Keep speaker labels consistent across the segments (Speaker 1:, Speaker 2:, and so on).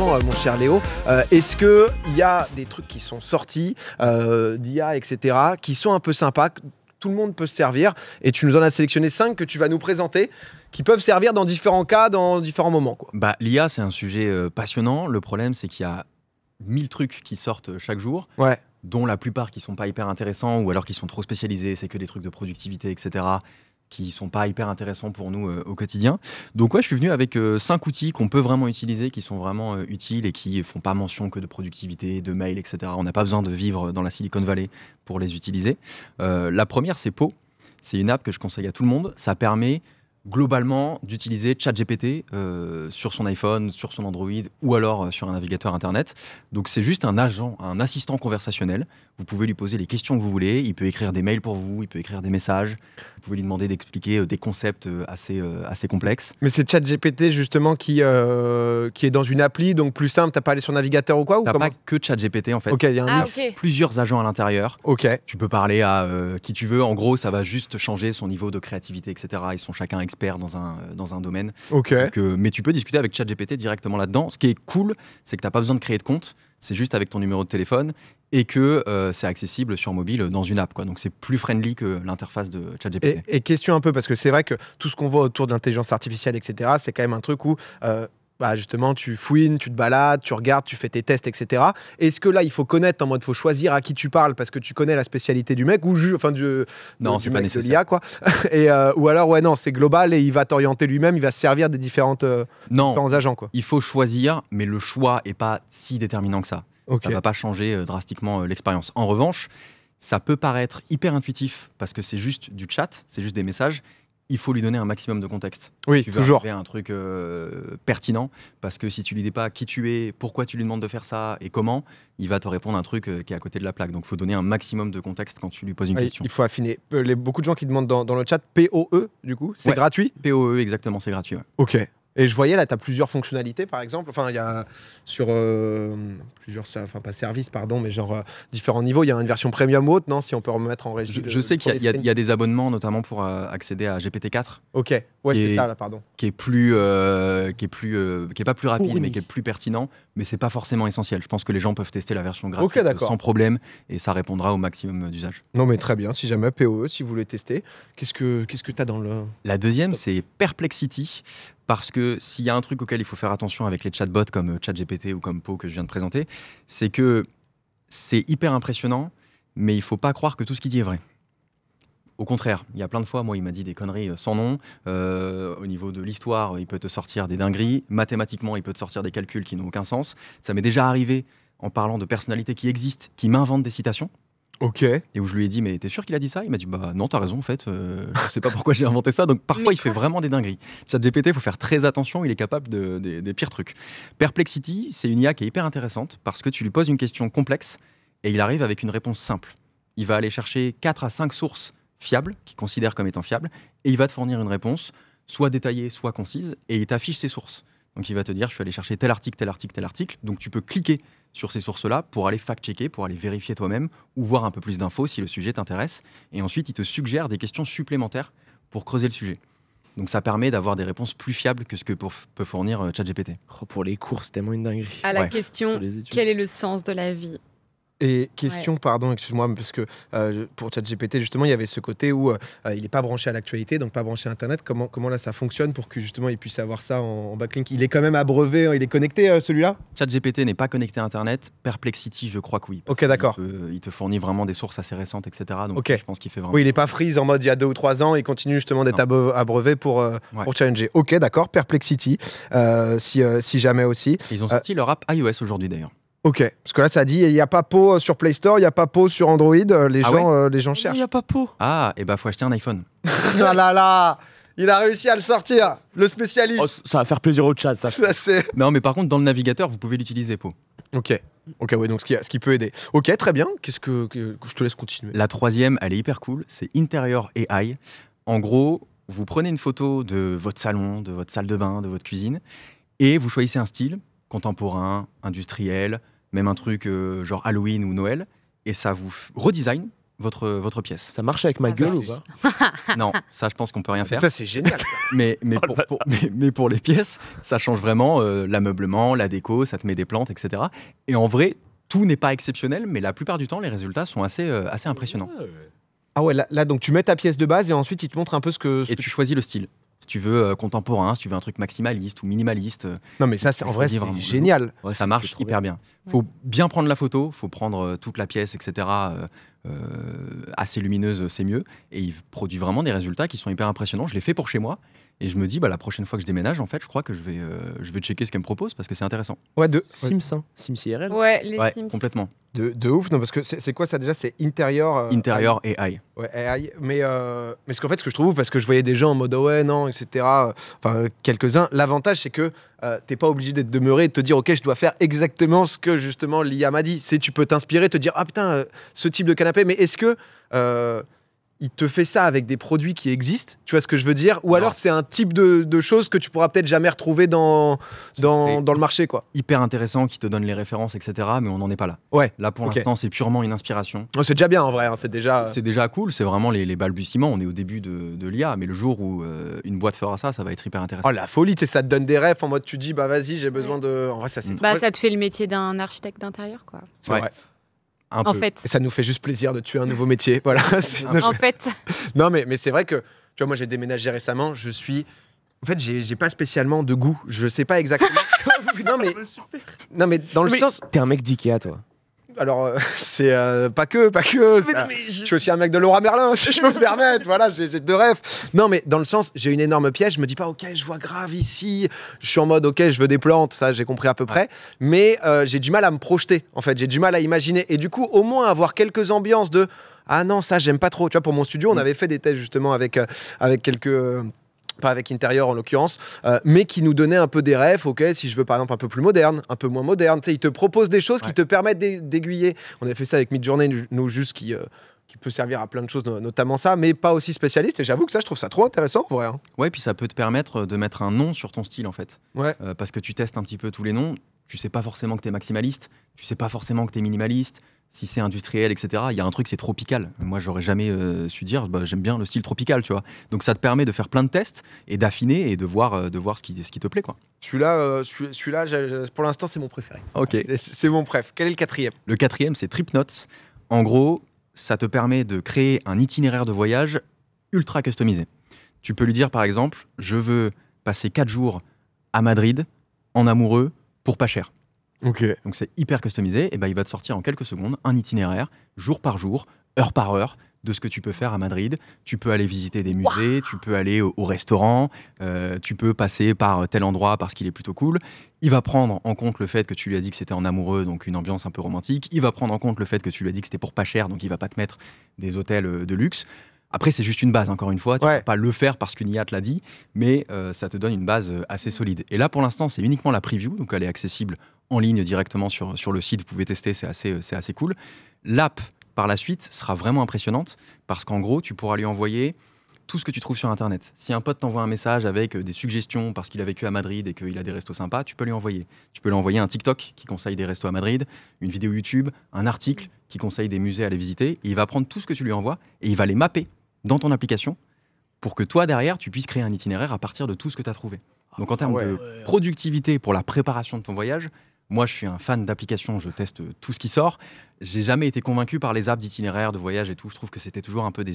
Speaker 1: Euh, mon cher Léo. Euh, est-ce qu'il y a des trucs qui sont sortis, euh, d'IA, etc., qui sont un peu sympas tout le monde peut se servir. Et tu nous en as sélectionné 5 que tu vas nous présenter, qui peuvent servir dans différents cas, dans différents moments.
Speaker 2: Bah, L'IA, c'est un sujet passionnant. Le problème, c'est qu'il y a 1000 trucs qui sortent chaque jour. dont la plupart qui sont pas hyper intéressants ou alors qui sont trop spécialisés, c'est que des trucs de productivité, etc qui sont pas hyper intéressants pour nous euh, au quotidien. Donc ouais, je suis venu avec euh, cinq outils qu'on peut vraiment utiliser, qui sont vraiment euh, utiles et qui font pas mention que de productivité, de mail, etc. On n'a pas besoin de vivre dans la Silicon Valley pour les utiliser. la première, c'est Po. C'est une app que je conseille à tout le monde. Ça permet globalement d'utiliser ChatGPT euh, sur son iPhone, sur son Android ou alors euh, sur un navigateur Internet. Donc c'est juste un agent, un assistant conversationnel. Vous pouvez lui poser les questions que vous voulez. Il peut écrire des mails pour vous, il peut écrire des messages. Vous pouvez lui demander d'expliquer euh, des concepts assez, assez complexes.
Speaker 1: Mais c'est ChatGPT justement qui, qui est dans une appli, donc plus simple. T'as pas allé sur navigateur ou quoi ou T'as pas
Speaker 2: que ChatGPT en fait. Ok, il y a ah, plusieurs agents à l'intérieur. Ok. Tu peux parler à qui tu veux. En gros, ça va juste changer son niveau de créativité, etc. Ils sont chacun experts dans un, euh, dans un domaine. Ok. Euh, mais tu peux discuter avec ChatGPT directement là-dedans. Ce qui est cool, c'est que tu n'as pas besoin de créer de compte. C'est juste avec ton numéro de téléphone et que euh, c'est accessible sur mobile dans une app. Quoi. Donc c'est plus friendly que l'interface de ChatGPT. Et, et,
Speaker 1: question un peu, parce que c'est vrai que tout ce qu'on voit autour de l'intelligence artificielle, etc., c'est quand même un truc où bah justement, tu fouines, tu te balades, tu regardes, tu fais tes tests, etc. Est-ce que là, il faut connaître en mode, faut choisir à qui tu parles parce que tu connais la spécialité du mec ou enfin du euh, non, c'est pas nécessaire. quoi. et euh, ou alors ouais non, c'est global et il va t'orienter lui-même, il va se servir des différentes euh, non, différents agents quoi.
Speaker 2: Il faut choisir, mais le choix est pas si déterminant que ça. Okay. Ça va pas changer drastiquement l'expérience. En revanche, ça peut paraître hyper intuitif parce que c'est juste du chat, c'est juste des messages, il faut lui donner un maximum de contexte. Oui, tu veux toujours. un truc euh, pertinent, parce que si tu lui dis pas qui tu es, pourquoi tu lui demandes de faire ça et comment, il va te répondre un truc euh, qui est à côté de la plaque. Donc, il faut donner un maximum de contexte quand tu lui poses une question. Il
Speaker 1: faut affiner. Euh, beaucoup de gens qui demandent dans, le chat POE, du coup, c'est gratuit
Speaker 2: POE, exactement, c'est gratuit. Ok.
Speaker 1: Et je voyais là, tu as plusieurs fonctionnalités, par exemple. Enfin, il y a sur euh, plusieurs, enfin pas services, pardon, mais genre euh, différents niveaux. Il y a une version premium ou autre, non Si on peut remettre en régime... Je, sais qu'il y, a des
Speaker 2: abonnements, notamment pour euh, accéder à GPT-4. Ok, ouais, c'est ça, là, pardon. Qui est plus, qui est plus, qui est pas plus rapide, mais qui est plus pertinent. Mais c'est pas forcément essentiel. Je pense que les gens peuvent tester la version gratuite sans problème et ça répondra au maximum d'usage.
Speaker 1: Non, mais très bien. Si jamais POE, si vous voulez tester, qu'est-ce que qu'est-ce que t'as dans le
Speaker 2: La deuxième, c'est Perplexity. Parce que s'il y a un truc auquel il faut faire attention avec les chatbots comme euh, ChatGPT ou comme Po que je viens de présenter, c'est que c'est hyper impressionnant, mais il ne faut pas croire que tout ce qu'il dit est vrai. Au contraire, il y a plein de fois, moi, il m'a dit des conneries euh, sans nom. Euh, au niveau de l'histoire, il peut te sortir des dingueries. Mathématiquement, il peut te sortir des calculs qui n'ont aucun sens. Ça m'est déjà arrivé en parlant de personnalités qui existent, qui m'inventent des citations. Ok. Et où je lui ai dit, mais t'es sûr qu'il a dit ça Il m'a dit, bah non, t'as raison en fait, euh, je sais pas pourquoi j'ai inventé ça. Donc parfois, il fait vraiment des dingueries. GPT il faut faire très attention, il est capable des, des pires trucs. Perplexity, c'est une IA qui est hyper intéressante parce que tu lui poses une question complexe et il arrive avec une réponse simple. Il va aller chercher 4 à 5 sources fiables, qu'il considère comme étant fiables, et il va te fournir une réponse, soit détaillée, soit concise, et il t'affiche ses sources. Donc il va te dire, je suis allé chercher tel article, tel article, tel article. Donc tu peux cliquer sur ces sources-là pour aller fact-checker, pour aller vérifier toi-même ou voir un peu plus d'infos si le sujet t'intéresse. Et ensuite, il te suggère des questions supplémentaires pour creuser le sujet. Donc ça permet d'avoir des réponses plus fiables que ce que peut fournir euh, ChatGPT. Oh, pour les cours, c'est tellement une dinguerie. À la question,
Speaker 3: quel est le sens de la vie et question,
Speaker 1: pardon, excuse-moi, parce que euh, pour ChatGPT, justement, il y avait ce côté où euh, il n'est pas branché à l'actualité, donc pas branché à Internet. Comment, comment là ça fonctionne pour que justement il puisse avoir ça en, backlink Il est quand même abreuvé,
Speaker 2: hein, il est connecté euh, celui-là ChatGPT n'est pas connecté à Internet. Perplexity, je crois que oui. Ok, d'accord. Il, te fournit vraiment des sources assez récentes, etc. Donc je pense qu'il fait vraiment. Oui, il n'est
Speaker 1: pas freeze en mode il y a deux ou trois ans, il continue justement d'être abreuvé pour, pour challenger. Ok, d'accord, Perplexity, si, jamais aussi.
Speaker 2: ils ont sorti leur app iOS aujourd'hui d'ailleurs.
Speaker 1: Ok, parce que là, ça dit, il n'y a pas peau sur Play Store, il n'y a pas peau sur Android, euh, ah euh, les, gens, les gens cherchent. Il n'y a pas peau.
Speaker 2: Ah, et eh bah, ben, faut acheter un iPhone.
Speaker 1: ah là là
Speaker 2: il a réussi à le sortir, le spécialiste. Oh, ça va faire plaisir au chat, ça. ça non, mais par contre, dans le navigateur, vous pouvez l'utiliser, Po. Ok. Ok, ouais, donc ce qui, ce qui peut aider. Ok, très bien. Qu'est-ce que, je te laisse continuer La troisième, elle est hyper cool. C'est intérieur AI. En gros, vous prenez une photo de votre salon, de votre salle de bain, de votre cuisine, et vous choisissez un style contemporain, industriel, même un truc euh, genre Halloween ou Noël, et ça vous redesigne votre, votre pièce. Ça marche avec ma ah, gueule ou
Speaker 3: pas Non,
Speaker 2: ça je pense qu'on peut rien faire. Ça c'est génial. Oh mais, mais, pour, les pièces, ça change vraiment euh, l'ameublement, la déco, ça te met des plantes, etc. Et en vrai, tout n'est pas exceptionnel, mais la plupart du temps, les résultats sont assez, euh, assez impressionnants. Ah ouais, là, donc tu mets ta pièce de base et ensuite il te montre un peu ce que... et tu choisis le style si tu veux, euh, contemporain, si tu veux un truc maximaliste ou minimaliste. Euh, non, mais ça, c'est en vrai, c'est génial. ça marche hyper bien. Faut bien prendre la photo, faut prendre euh, toute la pièce, etc. assez lumineuse, c'est mieux. Et il produit vraiment des résultats qui sont hyper impressionnants. Je l'ai fait pour chez moi. Et je me dis, bah, la prochaine fois que je déménage, en fait, je crois que je vais, euh, je vais checker ce qu'elle me propose parce que c'est intéressant. Ouais, de Sims, hein. Sims IRL. Ouais, les complètement. De, de ouf, non, parce que
Speaker 1: c'est quoi ça déjà C'est intérieur. Intérieur et AI. Ouais, AI. Mais, euh, mais ce qu'en fait, ce que je trouve, parce que je voyais des gens en mode ah ouais, non, etc. Euh, enfin, quelques-uns. L'avantage, c'est que tu t'es pas obligé d'être demeuré et de te dire Ok, je dois faire exactement ce que justement l'IA m'a dit. C'est tu peux t'inspirer, te dire Ah putain, ce type de canapé, mais est-ce que il te fait ça avec des produits qui existent, tu vois ce que je veux dire Ou alors c'est un type de, choses que tu pourras peut-être jamais retrouver dans, dans,
Speaker 2: le marché. quoi. Hyper intéressant, qui te donne les références, etc. Mais on n'en est pas là. Ouais. Là pour l'instant, c'est purement une inspiration. Oh, c'est déjà bien en vrai, hein, c'est déjà. C'est déjà cool, c'est vraiment les, balbutiements. On est au début de, l'IA, mais le jour où euh, une boîte fera ça, ça va être hyper intéressant. Oh la
Speaker 1: folie, ça te donne des rêves en mode tu dis bah vas-y, j'ai besoin
Speaker 2: de. En vrai, ça
Speaker 1: mm.
Speaker 3: bah, ça te fait le métier d'un architecte d'intérieur quoi. C'est vrai en fait.
Speaker 1: Et ça nous fait juste plaisir de tuer un nouveau métier. Voilà. en fait. Non, mais, mais c'est vrai que, tu vois, moi j'ai déménagé récemment, je suis. En fait, j'ai pas spécialement de goût. Je sais pas exactement. non, mais. non, mais dans le sens. T'es un mec d'IKEA, toi alors euh, c'est euh, pas que, pas que. je... suis aussi un mec de Laura Merlin, si je me permette, Voilà, j'ai deux rêves. Non, mais dans le sens, j'ai une énorme pièce. Je me dis pas, ok, je vois grave ici. Je suis en mode, ok, je veux des plantes. Ça, j'ai compris à peu près. Mais euh, j'ai du mal à me projeter. En fait, j'ai du mal à imaginer. Et du coup, au moins avoir quelques ambiances de ah non, ça j'aime pas trop. Tu vois, pour mon studio, on mm. avait fait des tests justement avec avec quelques pas avec intérieur en l'occurrence, euh, mais qui nous donnait un peu des rêves, ok, si je veux par exemple un peu plus moderne, un peu moins moderne, tu sais, ils te proposent des choses qui te permettent d'aiguiller. On a fait ça avec Midjourney, nous juste qui... Euh, qui peut servir à plein de choses, notamment ça, mais pas aussi spécialiste. Et j'avoue que ça, je trouve ça trop intéressant, hein.
Speaker 2: Ouais, puis ça peut te permettre euh, de mettre un nom sur ton style, en fait. Ouais. parce que tu testes un petit peu tous les noms. Tu sais pas forcément que tu es maximaliste, tu sais pas forcément que tu es minimaliste, si c'est industriel, etc., il y a un truc, c'est tropical. Moi, j'aurais jamais euh, su dire, bah, j'aime bien le style tropical, tu vois. Donc, ça te permet de faire plein de tests et d'affiner et de voir, euh, de voir ce, qui, ce qui te plaît, quoi.
Speaker 1: Celui-là, euh, celui-là pour l'instant, c'est mon préféré.
Speaker 2: Ok. C'est mon préf. Quel est le quatrième Le quatrième, c'est TripNotes. En gros, ça te permet de créer un itinéraire de voyage ultra customisé. Tu peux lui dire, par exemple, je veux passer quatre jours à Madrid, en amoureux, pour pas cher. Donc c'est hyper customisé. Et ben, il va te sortir en quelques secondes un itinéraire, jour par jour, heure par heure, de ce que tu peux faire à Madrid. Tu peux aller visiter des musées, tu peux aller au, restaurant, euh, tu peux passer par tel endroit parce qu'il est plutôt cool. Il va prendre en compte le fait que tu lui as dit que c'était en amoureux, donc une ambiance un peu romantique. Il va prendre en compte le fait que tu lui as dit que c'était pour pas cher, donc il va pas te mettre des hôtels euh, de luxe. Après, c'est juste une base, encore une fois. Tu ne peux pas le faire parce qu'une IA te l'a dit, mais euh, ça te donne une base euh, assez solide. Et là, pour l'instant, c'est uniquement la preview, donc elle est accessible en ligne directement sur, sur le site. Vous pouvez tester, c'est assez, euh, assez cool. L'app, par la suite, sera vraiment impressionnante parce qu'en gros, tu pourras lui envoyer tout ce que tu trouves sur Internet. Si un pote t'envoie un message avec des suggestions parce qu'il a vécu à Madrid et qu'il a des restos sympas, tu peux lui envoyer. Tu peux lui envoyer un TikTok qui conseille des restos à Madrid, une vidéo YouTube, un article mm. qui conseille des musées à les visiter. il va prendre tout ce que tu lui envoies et il va les mapper dans ton application pour que toi, derrière, tu puisses créer un itinéraire à partir de tout ce que tu as trouvé. Ah, Donc en termes de productivité pour la préparation de ton voyage, moi je suis un fan d'applications, je teste tout ce qui sort j'ai jamais été convaincu par les apps d'itinéraire, de voyage et tout. Je trouve que c'était toujours un peu des,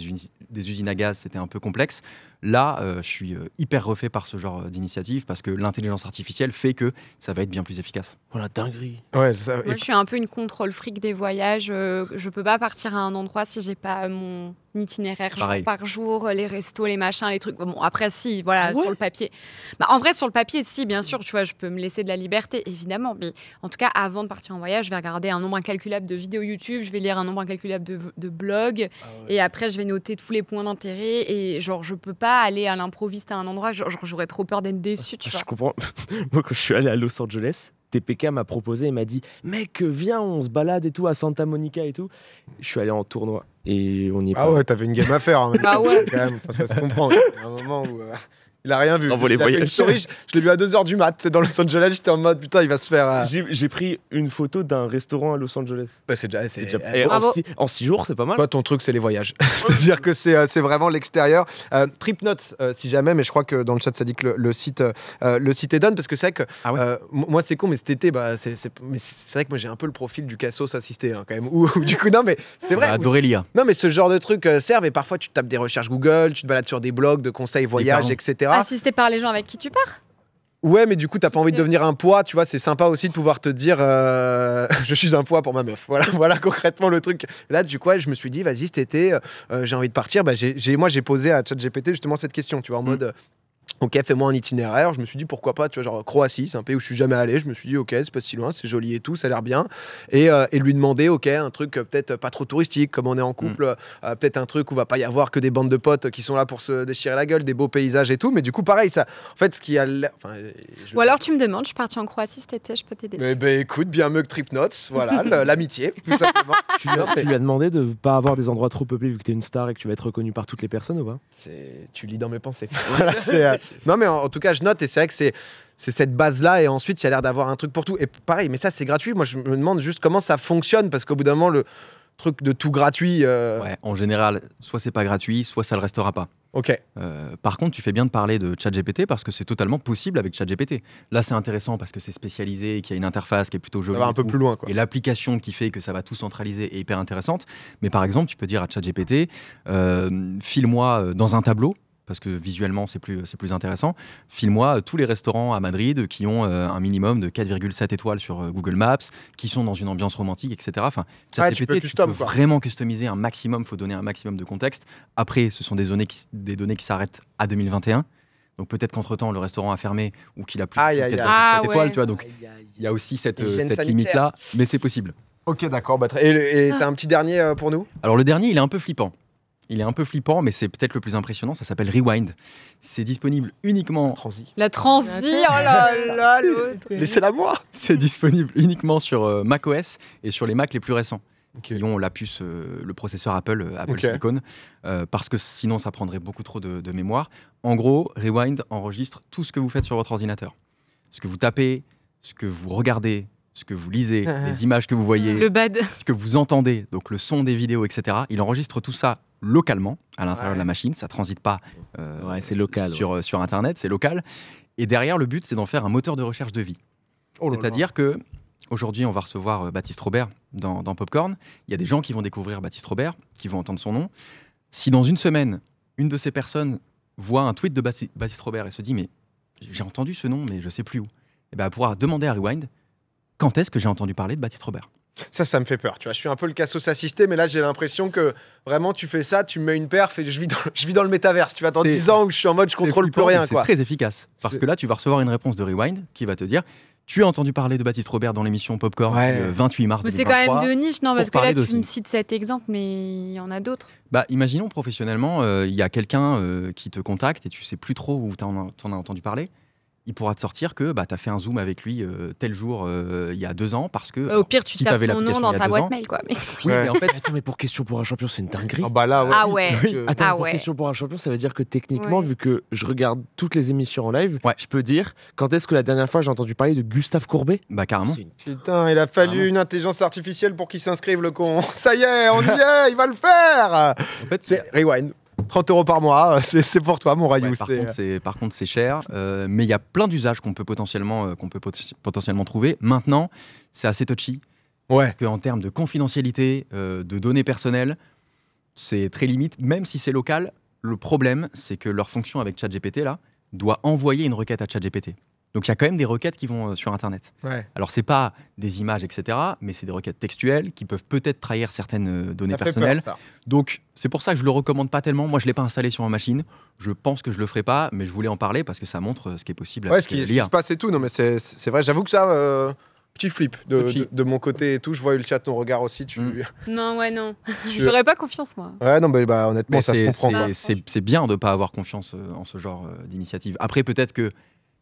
Speaker 2: des usines à gaz, c'était un peu complexe. Là, euh, je suis euh, hyper refait par ce genre euh, d'initiative parce que l'intelligence artificielle fait que ça va être bien plus efficace. Voilà, oh, dinguerie. Moi, je suis
Speaker 3: un peu une contrôle fric des voyages. Je peux pas partir à un endroit si j'ai pas mon itinéraire jour par jour, les restos, les machins, les trucs. Bon, après, si, voilà, ah sur le papier. Bah, en vrai, sur le papier, si, bien sûr, tu vois, je peux me laisser de la liberté, évidemment. Mais en tout cas, avant de partir en voyage, je vais regarder un nombre incalculable de vidéos YouTube, je vais lire un nombre incalculable de, blogs, ah et après je vais noter tous les points d'intérêt, et genre je peux pas aller à l'improviste à un endroit, genre j'aurais trop peur d'être déçu, tu vois. Je
Speaker 1: comprends. Moi quand je suis allé à Los Angeles, TPK m'a proposé et m'a dit Mec, viens, on se balade et tout à Santa Monica et tout. Je suis allé en tournoi et on y est ah pas. ouais, t'avais une game à faire. ah ouais. Quand même, ça se comprend. Il y a un moment où. Euh, il a rien vu. Non, je l'ai vu à 2h du mat dans Los Angeles. J'étais en mode putain, il va se faire. Euh, j'ai pris une photo d'un restaurant à Los Angeles. Bah, c'est déjà. Euh, eh, en, six, jours, c'est pas mal. Toi, ton truc, c'est les voyages. C'est-à-dire que c'est euh, C'est vraiment l'extérieur. Trip Tripnotes, si jamais, mais je crois que dans le chat, ça dit que le, site, le site est donne parce que c'est vrai que ah moi, c'est con, mais cet été, bah, c'est vrai que moi, j'ai un peu le profil du Cassos assisté hein, quand même. Ou du coup, non, mais c'est vrai. Dorélia. Non, mais ce genre de truc servent et parfois, tu tapes des recherches Google, tu te balades sur des blogs de conseils voyages, etc. Assisté
Speaker 3: par les gens avec qui tu pars
Speaker 1: Ouais, mais du coup, t'as pas envie de devenir un poids, tu vois. C'est sympa aussi de pouvoir te dire, euh, je suis un poids pour ma meuf. Voilà, voilà concrètement le truc. Là, du coup, je me suis dit, vas-y, cet été, euh, euh, j'ai envie de partir. Bah, j'ai, moi, j'ai posé à ChatGPT justement cette question, tu vois, en mm. mode, Ok, fais-moi un itinéraire. Je me suis dit pourquoi pas, tu vois, genre Croatie, c'est un pays où je suis jamais allé. Je me suis dit, ok, c'est pas si loin, c'est joli et tout, ça a l'air bien. Et, euh, et, lui demander, ok, un truc euh, peut-être pas trop touristique, comme on est en couple, mm. euh, peut-être un truc où va pas y avoir que des bandes de potes qui sont là pour se déchirer la gueule, des beaux paysages et tout. Mais du coup, pareil, ça. En fait, ce qui a l'air...
Speaker 3: Ou alors tu me demandes, je suis parti en Croatie cet été, je peux t'aider. Mais
Speaker 1: ben écoute, bien mieux que Trip Notes, voilà, l'amitié,
Speaker 3: tout simplement. tu, lui
Speaker 1: as, demandé de pas avoir des endroits trop peuplés vu que es une star et que tu vas être reconnu par toutes les personnes ou pas Tu lis dans mes pensées. voilà, c'est. Non, mais en, tout cas, je note et c'est vrai que c'est. cette base-là, et ensuite, il y a l'air d'avoir un truc pour tout. Et pareil, mais ça, c'est gratuit. Moi, je me demande juste comment ça fonctionne, parce qu'au bout d'un moment, le, truc
Speaker 2: de tout gratuit. Euh, ouais, en général, soit c'est pas gratuit, soit ça le restera pas. Ok. Euh, par contre, tu fais bien de parler de ChatGPT parce que c'est totalement possible avec ChatGPT. Là, c'est intéressant parce que c'est spécialisé et qu'il y a une interface qui est plutôt jolie. un peu plus loin. Et l'application qui fait que ça va tout centraliser est hyper intéressante. Mais par exemple, tu peux dire à ChatGPT euh, file-moi euh, dans un tableau parce que visuellement c'est plus, c'est plus intéressant. File-moi euh, tous les restaurants à Madrid qui ont euh, un minimum de 4,7 étoiles sur euh, Google Maps, qui sont dans une ambiance romantique, etc. Enfin, tu, peux, tu vraiment customiser un maximum, il faut donner un maximum de contexte. Après, ce sont des données qui, des données qui s'arrêtent à 2021. Donc peut-être qu'entre-temps, le restaurant a fermé ou qu'il a plus 4,7 ah étoiles, tu vois. Donc il y a aussi cette, cette limite-là, mais c'est possible. Ok, d'accord. Bah, et tu ah. as un petit dernier pour nous Alors le dernier, il est un peu flippant. Il est un peu flippant, mais c'est peut-être le plus impressionnant. Ça s'appelle Rewind. C'est disponible uniquement. Transi.
Speaker 3: La transi, oh là là, Laissez-la
Speaker 2: moi C'est disponible uniquement sur euh, macOS et sur les Mac les plus récents. qui ont la puce, euh, le processeur Apple, euh, Apple Silicon, parce que sinon ça prendrait beaucoup trop de, de, mémoire. En gros, Rewind enregistre tout ce que vous faites sur votre ordinateur. Ce que vous tapez, ce que vous regardez, ce que vous lisez, ah, ah. les images que vous voyez, le bad. ce que vous entendez, donc le son des vidéos, etc. Il enregistre tout ça localement à l'intérieur de la machine. Ça transite pas euh, c'est local, sur, euh, sur Internet, c'est local. Et derrière, le but, c'est d'en faire un moteur de recherche de vie. Oh C'est-à-dire que aujourd'hui, on va recevoir euh, Baptiste Robert dans, Popcorn. Il y a des gens qui vont découvrir Baptiste Robert, qui vont entendre son nom. Si dans une semaine, une de ces personnes voit un tweet de Baptiste, Robert et se dit mais j'ai entendu ce nom, mais je sais plus où, et eh ben, pouvoir demander à Rewind quand est-ce que j'ai entendu parler de Baptiste Robert.
Speaker 1: Ça, ça me fait peur. Tu vois, je suis un peu le cassos assisté, mais là, j'ai l'impression que vraiment, tu fais ça, tu me mets une perf et je vis dans, je vis dans le métaverse. Tu vas dans 10 ans où je
Speaker 2: suis en mode, je contrôle plus rien. C'est très efficace parce que là, tu vas recevoir une réponse de Rewind qui va te dire. Tu as entendu parler de Baptiste Robert dans l'émission Popcorn le 28 mars. Mais c'est quand même de niche, non Parce que là, tu me
Speaker 3: cites cet exemple, mais il y en a d'autres.
Speaker 2: Bah, imaginons professionnellement, euh, il y a quelqu'un euh, qui te contacte et tu sais plus trop où tu en as entendu parler il pourra te sortir que bah, tu as fait un Zoom avec lui euh, tel jour euh, il y a deux ans parce que. Bah, au pire, tu tapes son nom dans ta boîte mail. Quoi,
Speaker 3: mais... Oui, mais en fait.
Speaker 2: mais pour question pour un champion, c'est une dinguerie. Ah, bah là, ouais. ah ouais. Ah pour question pour un champion, ça veut dire que techniquement, vu
Speaker 1: que je regarde toutes les émissions en live, je peux dire quand est-ce que la dernière fois j'ai entendu parler de Gustave Courbet Bah carrément. Putain, il a fallu une intelligence artificielle pour qu'il s'inscrive, le con. Ça y est, on y est, il va le faire En fait, c'est. Rewind. 30 euros par mois, euh, c'est pour toi, mon Rayou.
Speaker 2: par contre, c'est cher, euh, mais il y a plein d'usages qu'on peut, potentiellement, euh, peut potentiellement trouver. Maintenant, c'est assez touchy. Ouais. Parce qu'en termes de confidentialité, de données personnelles, c'est très limite, même si c'est local. Le problème, c'est que leur fonction avec ChatGPT, là, doit envoyer une requête à ChatGPT. Donc il y a quand même des requêtes qui vont euh, sur Internet. Ouais. Alors c'est pas des images, etc., mais c'est des requêtes textuelles qui peuvent peut-être trahir certaines euh, données personnelles. Donc c'est pour ça que je le recommande pas tellement. Moi je l'ai pas installé sur ma machine. Je pense que je le ferai pas, mais je voulais en parler parce que ça montre euh, ce qui est possible. Ouais, ce, qui, ce qui, se
Speaker 1: passe et tout. Non mais c'est vrai. J'avoue que ça. petit flip de, mon côté et tout. Je vois le chat, ton regard aussi. Tu... Mm.
Speaker 3: Non, ouais, non. Je n'aurais pas confiance, moi.
Speaker 2: Ouais, non, mais bah, honnêtement, ça se comprend. C'est bien de pas avoir confiance en ce genre d'initiative. Après, peut-être que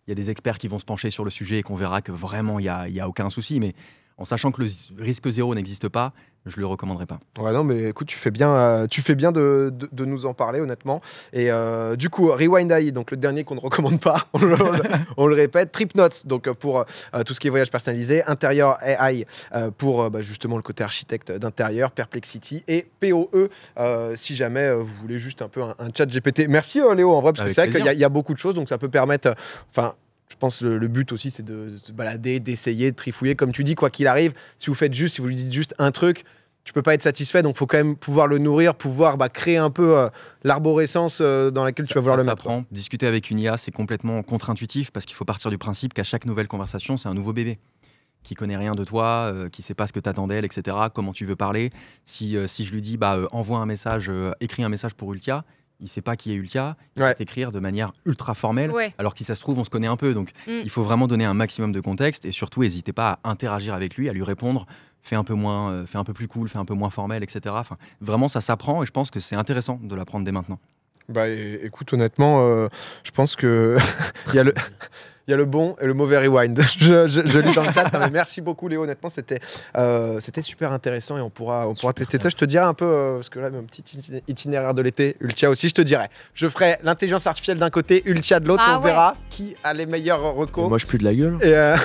Speaker 2: il y a des experts qui vont se pencher sur le sujet et qu'on verra que vraiment il n'y a, a, aucun souci. Mais en sachant que le risque zéro n'existe pas, je le recommanderais pas.
Speaker 1: non, mais écoute, tu fais bien, euh, tu fais bien de, nous en parler, honnêtement. Et euh, du coup, Rewind AI, donc le dernier qu'on ne recommande pas, on le, répète. Trip Notes, donc euh, pour tout ce qui est voyage personnalisé. Intérieur AI pour bah, justement le côté architecte d'intérieur, Perplexity. Et POE, si jamais vous voulez juste un peu un, chat GPT. Merci Léo, en vrai, parce que c'est vrai qu'il y, a beaucoup de choses, donc ça peut permettre. Enfin, je pense le, le but aussi, c'est de, se balader, d'essayer, de trifouiller. Comme tu dis, quoi qu'il arrive, si vous faites juste, si vous lui dites juste un truc, tu peux pas être satisfait. Donc, faut quand même pouvoir le nourrir, pouvoir bah, créer un peu euh, l'arborescence euh, dans laquelle tu vas voir le mettre. Ça prend.
Speaker 2: Discuter avec une IA, c'est complètement contre-intuitif parce qu'il faut partir du principe qu'à chaque nouvelle conversation, c'est un nouveau bébé qui connaît rien de toi, qui euh, qui sait pas ce que attends d'elle, etc. Comment tu veux parler Si, je lui dis, bah, envoie un message, écris un message pour Ultia, il sait pas qui est Ultia, il va t'écrire de manière ultra formelle, alors que si ça se trouve, on se connaît un peu. Donc mm. il faut vraiment donner un maximum de contexte et surtout, n'hésitez pas à interagir avec lui, à lui répondre. Fais un peu moins, euh, fais un peu plus cool, fais un peu moins formel, etc. vraiment, ça s'apprend et je pense que c'est intéressant de l'apprendre dès maintenant.
Speaker 1: Bah écoute, honnêtement, euh, je pense que il y a le. il y a le bon et le mauvais rewind. je, lis dans le chat. merci beaucoup, Léo. Honnêtement, euh, c'était super intéressant et on pourra, tester ça. Je te dirai un peu, euh, parce que là, mon petit itinéraire de l'été, Ultia aussi, je te dirai. Je ferai l'intelligence artificielle d'un côté, Ultia de l'autre. Ah on verra
Speaker 3: qui a les meilleurs recos. Moi, je pue de la
Speaker 1: gueule. Et euh,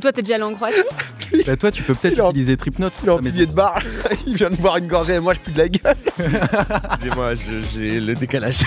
Speaker 3: toi, t'es déjà allé en bah,
Speaker 1: Toi, tu peux peut-être utiliser Tripnote. Il est de bar, il vient de boire une gorgée et moi, je pue de la gueule. Excusez-moi, j'ai le décalage.